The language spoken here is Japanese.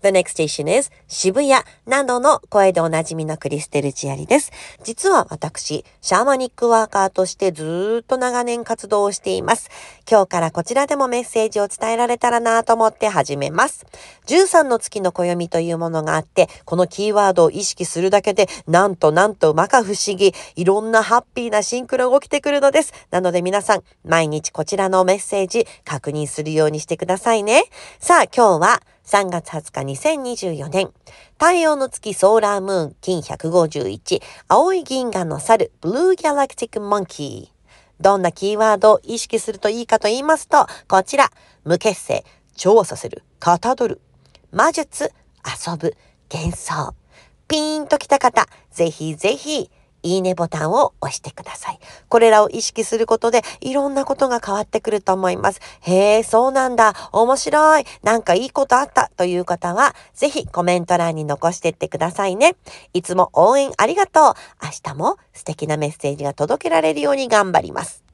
The next station is 渋谷などの声でおなじみのクリステルチアリです。実は私、シャーマニックワーカーとしてずっと長年活動をしています。今日からこちらでもメッセージを伝えられたらなと思って始めます。13の月の暦というものがあって、このキーワードを意識するだけで、なんとなんとまか不思議、いろんなハッピーなシンクロが起きてくるのです。なので皆さん、毎日こちらのメッセージ確認するようにしてくださいね。さあ、今日は3月20日2024年、太陽の月ソーラームーン金151、青い銀河の猿、ブルーギャラクティックモンキー。どんなキーワードを意識するといいかと言いますと、こちら、無結成、調査する、かたどる、魔術、遊ぶ、幻想。ピーンときた方、ぜひぜひいいねボタンを押してください。これらを意識することでいろんなことが変わってくると思います。へえ、そうなんだ。面白い。なんかいいことあったという方は、ぜひコメント欄に残してってくださいね。いつも応援ありがとう。明日も素敵なメッセージが届けられるように頑張ります。